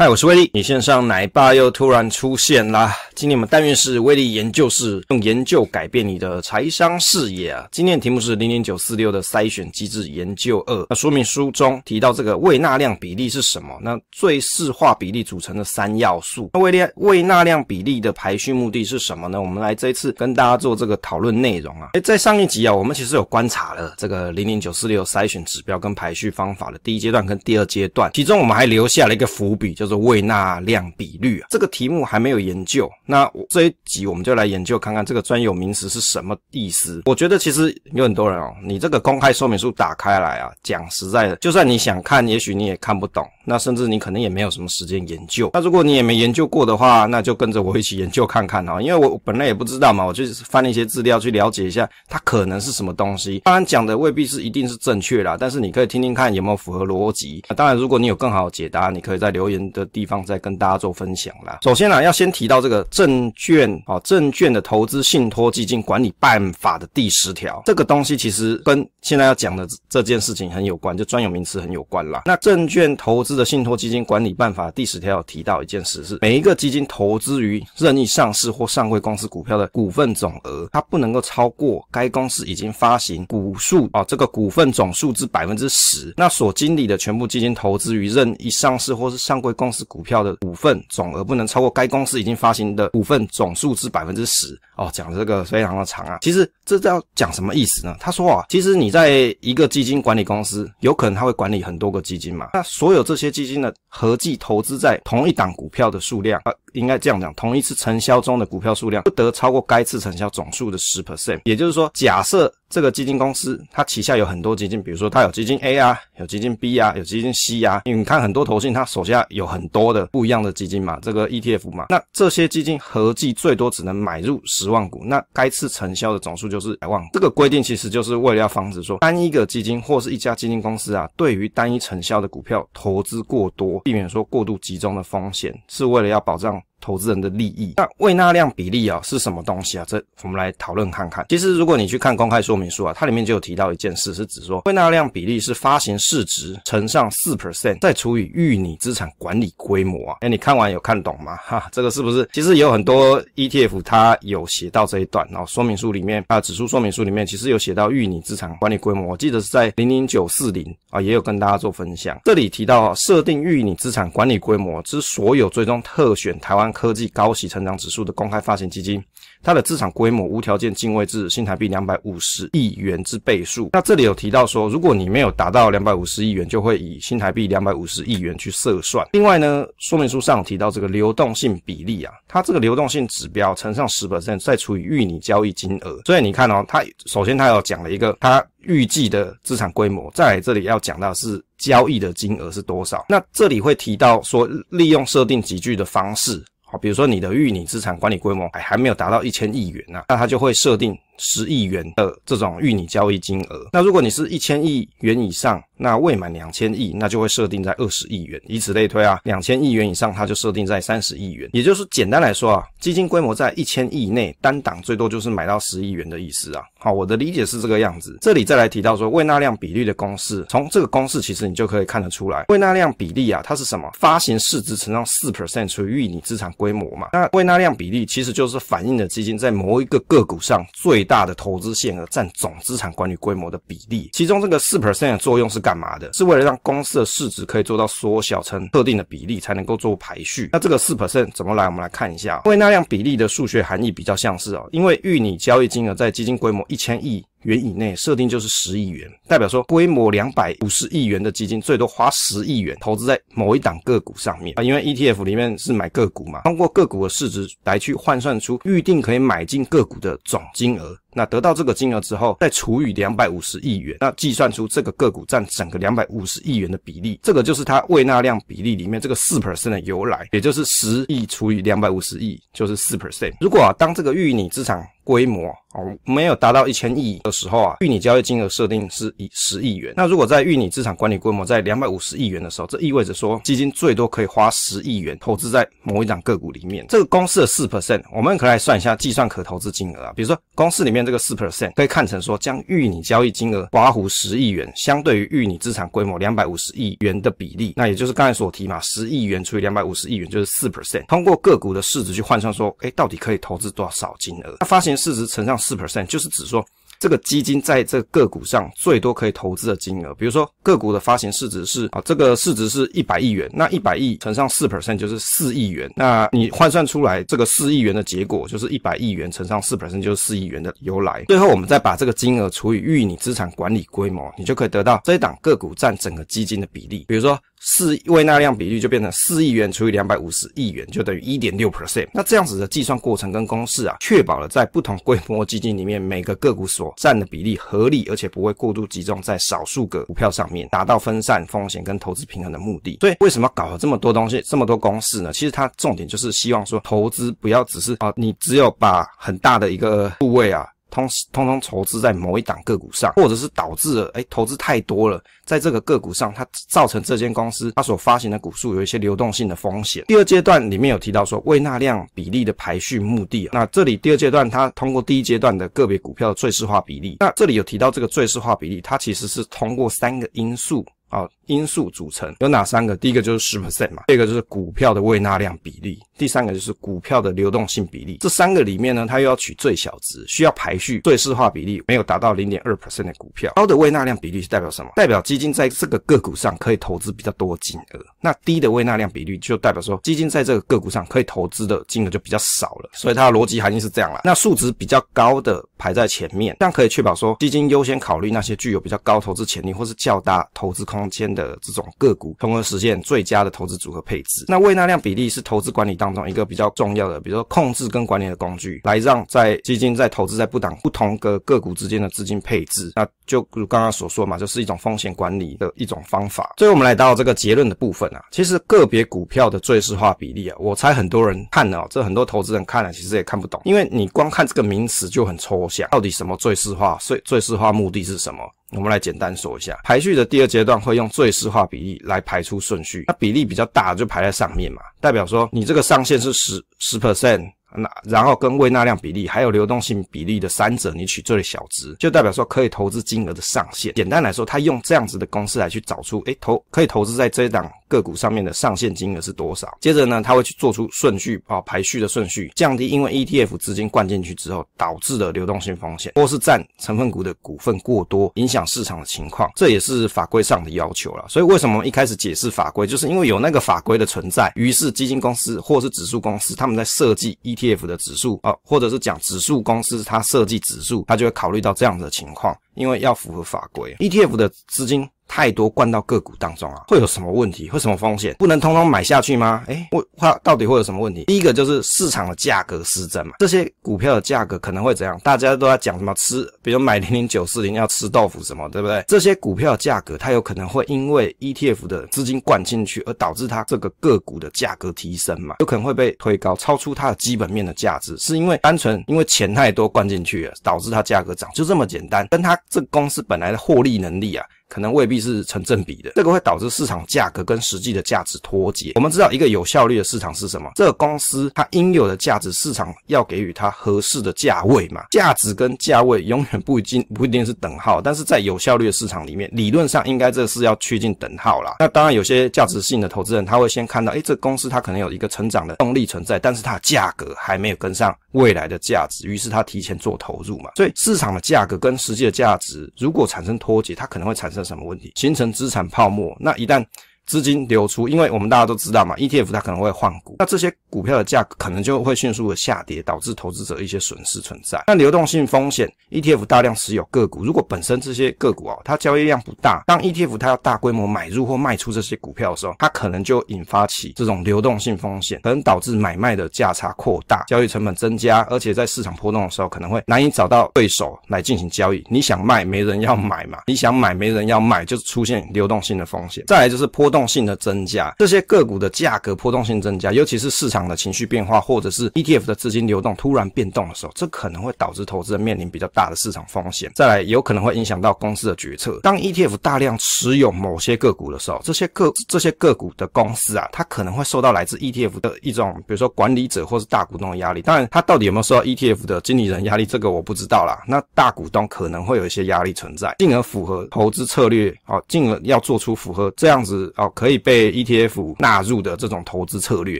嗨，我是威利。你线上奶爸又突然出现啦。今天我们单元是威力研究室用研究改变你的财商视野啊！今天的题目是零零九四六的筛选机制研究二。那说明书中提到这个胃纳量比例是什么？那最适化比例组成的三要素？那胃量胃纳量比例的排序目的是什么呢？我们来这次跟大家做这个讨论内容啊！诶，在上一集啊，我们其实有观察了这个零零九四六筛选指标跟排序方法的第一阶段跟第二阶段，其中我们还留下了一个伏笔，叫做胃纳量比率啊。这个题目还没有研究。那我这一集我们就来研究看看这个专有名词是什么意思。我觉得其实有很多人哦，你这个公开说明书打开来啊，讲实在的，就算你想看，也许你也看不懂。那甚至你可能也没有什么时间研究。那如果你也没研究过的话，那就跟着我一起研究看看哦。因为我本来也不知道嘛，我就翻了一些资料去了解一下它可能是什么东西。当然讲的未必是一定是正确啦，但是你可以听听看有没有符合逻辑。当然，如果你有更好的解答，你可以在留言的地方再跟大家做分享啦。首先呢，要先提到这个。证券啊，证券的投资信托基金管理办法的第十条，这个东西其实跟现在要讲的这件事情很有关，就专有名词很有关啦。那证券投资的信托基金管理办法第十条有提到一件事是，每一个基金投资于任意上市或上柜公司股票的股份总额，它不能够超过该公司已经发行股数啊这个股份总数之百分之十。那所经理的全部基金投资于任意上市或是上柜公司股票的股份总额，不能超过该公司已经发行的。股份总数之百分之十哦，讲这个非常的长啊。其实这叫讲什么意思呢？他说啊，其实你在一个基金管理公司，有可能他会管理很多个基金嘛。那所有这些基金的合计投资在同一档股票的数量啊，应该这样讲，同一次承销中的股票数量不得超过该次承销总数的十 percent。也就是说，假设这个基金公司它旗下有很多基金，比如说它有基金 A 啊，有基金 B 啊，有基金 C 啊，因为你看很多投信，它手下有很多的不一样的基金嘛，这个 ETF 嘛。那这些基金合计最多只能买入十万股，那该次承销的总数就是百万。这个规定其实就是为了要防止说，单一个基金或是一家基金公司啊，对于单一承销的股票投资过多，避免说过度集中的风险，是为了要保障。投资人的利益，那未纳量比例啊是什么东西啊？这我们来讨论看看。其实如果你去看公开说明书啊，它里面就有提到一件事，是指说未纳量比例是发行市值乘上四 percent，再除以预拟资产管理规模啊。哎，你看完有看懂吗？哈，这个是不是？其实有很多 ETF 它有写到这一段，然后说明书里面啊，指数说明书里面其实有写到预拟资产管理规模。我记得是在零零九四零啊，也有跟大家做分享。这里提到设定预拟资产管理规模之所有最终特选台湾。科技高息成长指数的公开发行基金，它的资产规模无条件进位至新台币两百五十亿元之倍数。那这里有提到说，如果你没有达到两百五十亿元，就会以新台币两百五十亿元去设算。另外呢，说明书上提到这个流动性比例啊，它这个流动性指标乘上十百分，再除以预拟交易金额。所以你看哦，它首先它要讲了一个它预计的资产规模，在这里要讲到是交易的金额是多少。那这里会提到说，利用设定集聚的方式。好，比如说你的虚拟资产管理规模还还没有达到一千亿元呐，那它就会设定十亿元的这种虚拟交易金额。那如果你是一千亿元以上。那未满两千亿，那就会设定在二十亿元，以此类推啊。两千亿元以上，它就设定在三十亿元。也就是简单来说啊，基金规模在一千亿内，单档最多就是买到十亿元的意思啊。好，我的理解是这个样子。这里再来提到说，未纳量比率的公式，从这个公式其实你就可以看得出来，未纳量比例啊，它是什么？发行市值乘上四 percent 除以你资产规模嘛。那未纳量比例其实就是反映了基金在某一个个股上最大的投资限额占总资产管理规模的比例。其中这个四 percent 的作用是。干嘛的？是为了让公司的市值可以做到缩小成特定的比例，才能够做排序。那这个四 percent 怎么来？我们来看一下，因为那样比例的数学含义比较像是啊，因为预拟交易金额在基金规模一千亿。元以内设定就是十亿元，代表说规模两百五十亿元的基金最多花十亿元投资在某一档个股上面啊，因为 ETF 里面是买个股嘛，通过个股的市值来去换算出预定可以买进个股的总金额，那得到这个金额之后再除以两百五十亿元，那计算出这个个股占整个两百五十亿元的比例，这个就是它未纳量比例里面这个四的由来，也就是十亿除以两百五十亿就是四%。如果当这个预你资产规模哦，没有达到一千亿的时候啊，虚拟交易金额设定是以十亿元。那如果在虚拟资产管理规模在两百五十亿元的时候，这意味着说基金最多可以花十亿元投资在某一档个股里面。这个公式四 percent，我们可以来算一下计算可投资金额啊。比如说公式里面这个四 percent 可以看成说将虚拟交易金额划弧十亿元，相对于虚拟资产规模两百五十亿元的比例，那也就是刚才所提嘛，十亿元除以两百五十亿元就是四 percent。通过个股的市值去换算说，哎，到底可以投资多少金额？那发行。市值乘上四 percent 就是指说，这个基金在这个个股上最多可以投资的金额。比如说个股的发行市值是啊，这个市值是一百亿元，那一百亿乘上四 percent 就是四亿元。那你换算出来这个四亿元的结果就是一百亿元乘上四 percent 就是四亿元的由来。最后我们再把这个金额除以预你资产管理规模，你就可以得到这一档个股占整个基金的比例。比如说。四未纳量比率就变成四亿元除以两百五十亿元，就等于一点六 percent。那这样子的计算过程跟公式啊，确保了在不同规模基金里面每个个股所占的比例合理，而且不会过度集中在少数个股票上面，达到分散风险跟投资平衡的目的。所以为什么搞了这么多东西，这么多公式呢？其实它重点就是希望说，投资不要只是啊，你只有把很大的一个部位啊。通通通投资在某一档个股上，或者是导致了哎投资太多了，在这个个股上，它造成这间公司它所发行的股数有一些流动性的风险。第二阶段里面有提到说未纳量比例的排序目的，那这里第二阶段它通过第一阶段的个别股票的最适化比例，那这里有提到这个最适化比例，它其实是通过三个因素啊。因素组成有哪三个？第一个就是十 percent 嘛，第二个就是股票的未纳量比例，第三个就是股票的流动性比例。这三个里面呢，它又要取最小值，需要排序。最适化比例没有达到零点二 percent 的股票，高的未纳量比例是代表什么？代表基金在这个个股上可以投资比较多金额。那低的未纳量比例就代表说基金在这个个股上可以投资的金额就比较少了。所以它的逻辑含义是这样了。那数值比较高的排在前面，这样可以确保说基金优先考虑那些具有比较高投资潜力或是较大投资空间。的这种个股，从而实现最佳的投资组合配置。那未纳量比例是投资管理当中一个比较重要的，比如说控制跟管理的工具，来让在基金在投资在不同不同个个股之间的资金配置。那就如刚刚所说嘛，就是一种风险管理的一种方法。最后我们来到这个结论的部分啊，其实个别股票的最适化比例啊，我猜很多人看了，这很多投资人看了，其实也看不懂，因为你光看这个名词就很抽象，到底什么最适化？最最适化目的是什么？我们来简单说一下，排序的第二阶段会用最适化比例来排出顺序。那比例比较大就排在上面嘛，代表说你这个上限是十十 percent。那然后跟未纳量比例还有流动性比例的三者，你取最小值，就代表说可以投资金额的上限。简单来说，他用这样子的公式来去找出，哎，投可以投资在这一档个股上面的上限金额是多少。接着呢，他会去做出顺序啊排序的顺序，降低因为 ETF 资金灌进去之后导致的流动性风险，或是占成分股的股份过多，影响市场的情况。这也是法规上的要求了。所以为什么一开始解释法规，就是因为有那个法规的存在，于是基金公司或是指数公司他们在设计 E。ETF 的指数啊，或者是讲指数公司，它设计指数，它就会考虑到这样的情况，因为要符合法规。ETF 的资金。太多灌到个股当中啊，会有什么问题？会什么风险？不能通通买下去吗？哎，会它到底会有什么问题？第一个就是市场的价格失真嘛，这些股票的价格可能会怎样？大家都在讲什么吃，比如买零零九四零要吃豆腐什么，对不对？这些股票的价格它有可能会因为 ETF 的资金灌进去而导致它这个个股的价格提升嘛，有可能会被推高，超出它的基本面的价值，是因为单纯因为钱太多灌进去了，导致它价格涨，就这么简单，跟它这公司本来的获利能力啊。可能未必是成正比的，这个会导致市场价格跟实际的价值脱节。我们知道，一个有效率的市场是什么？这个公司它应有的价值，市场要给予它合适的价位嘛？价值跟价位永远不一定不一定是等号，但是在有效率的市场里面，理论上应该这是要趋近等号了。那当然，有些价值性的投资人，他会先看到，哎，这公司它可能有一个成长的动力存在，但是它的价格还没有跟上。未来的价值，于是他提前做投入嘛，所以市场的价格跟实际的价值如果产生脱节，它可能会产生什么问题？形成资产泡沫，那一旦。资金流出，因为我们大家都知道嘛，ETF 它可能会换股，那这些股票的价格可能就会迅速的下跌，导致投资者一些损失存在。那流动性风险，ETF 大量持有个股，如果本身这些个股啊，它交易量不大，当 ETF 它要大规模买入或卖出这些股票的时候，它可能就引发起这种流动性风险，可能导致买卖的价差扩大，交易成本增加，而且在市场波动的时候，可能会难以找到对手来进行交易。你想卖没人要买嘛，你想买没人要买，就是出现流动性的风险。再来就是波动。动性的增加，这些个股的价格波动性增加，尤其是市场的情绪变化，或者是 ETF 的资金流动突然变动的时候，这可能会导致投资人面临比较大的市场风险。再来，有可能会影响到公司的决策。当 ETF 大量持有某些个股的时候，这些个这些个股的公司啊，它可能会受到来自 ETF 的一种，比如说管理者或是大股东的压力。当然，它到底有没有受到 ETF 的经理人压力，这个我不知道啦。那大股东可能会有一些压力存在，进而符合投资策略啊，进而要做出符合这样子啊。可以被 ETF 纳入的这种投资策略，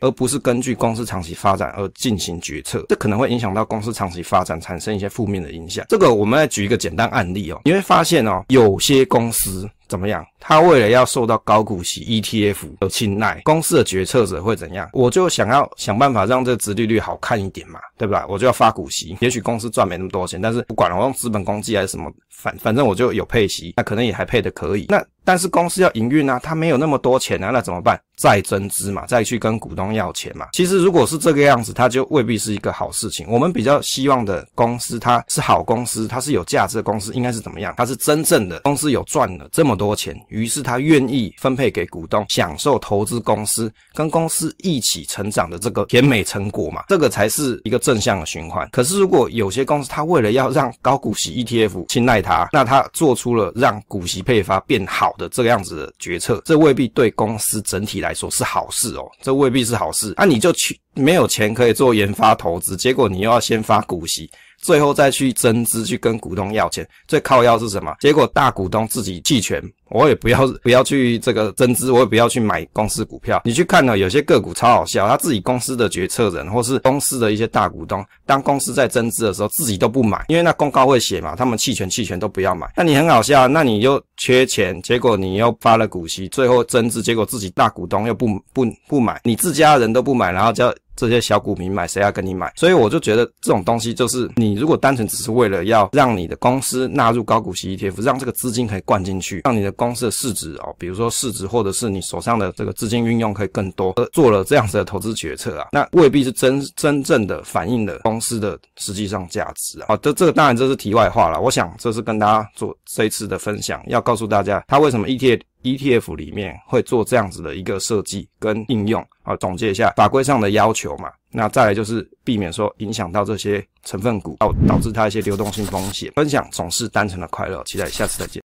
而不是根据公司长期发展而进行决策，这可能会影响到公司长期发展，产生一些负面的影响。这个，我们来举一个简单案例哦，你会发现哦，有些公司。怎么样？他为了要受到高股息 ETF 的青睐，公司的决策者会怎样？我就想要想办法让这殖利率好看一点嘛，对不对？我就要发股息，也许公司赚没那么多钱，但是不管了，我用资本公积还是什么，反反正我就有配息，那可能也还配的可以。那但是公司要营运啊，他没有那么多钱啊，那怎么办？再增资嘛，再去跟股东要钱嘛。其实如果是这个样子，他就未必是一个好事情。我们比较希望的公司，它是好公司，它是有价值的公司，应该是怎么样？它是真正的公司有赚了这么多钱，于是他愿意分配给股东，享受投资公司跟公司一起成长的这个甜美成果嘛。这个才是一个正向的循环。可是如果有些公司，它为了要让高股息 ETF 青睐它，那它做出了让股息配发变好的这个样子的决策，这未必对公司整体来。来说是好事哦，这未必是好事。那你就去没有钱可以做研发投资，结果你又要先发股息。最后再去增资，去跟股东要钱，最靠要是什么？结果大股东自己弃权，我也不要，不要去这个增资，我也不要去买公司股票。你去看到有些个股超好笑，他自己公司的决策人或是公司的一些大股东，当公司在增资的时候，自己都不买，因为那公告会写嘛，他们弃权弃权都不要买。那你很好笑，那你又缺钱，结果你又发了股息，最后增资，结果自己大股东又不不不买，你自家人都不买，然后叫。这些小股民买谁要跟你买？所以我就觉得这种东西就是你如果单纯只是为了要让你的公司纳入高股息 ETF，让这个资金可以灌进去，让你的公司的市值哦，比如说市值或者是你手上的这个资金运用可以更多，而做了这样子的投资决策啊，那未必是真真正的反映了公司的实际上价值啊。好，这这个当然这是题外话了。我想这是跟大家做这一次的分享，要告诉大家他为什么 ETF。ETF 里面会做这样子的一个设计跟应用啊，总结一下法规上的要求嘛，那再来就是避免说影响到这些成分股，哦导致它一些流动性风险。分享总是单纯的快乐，期待下次再见。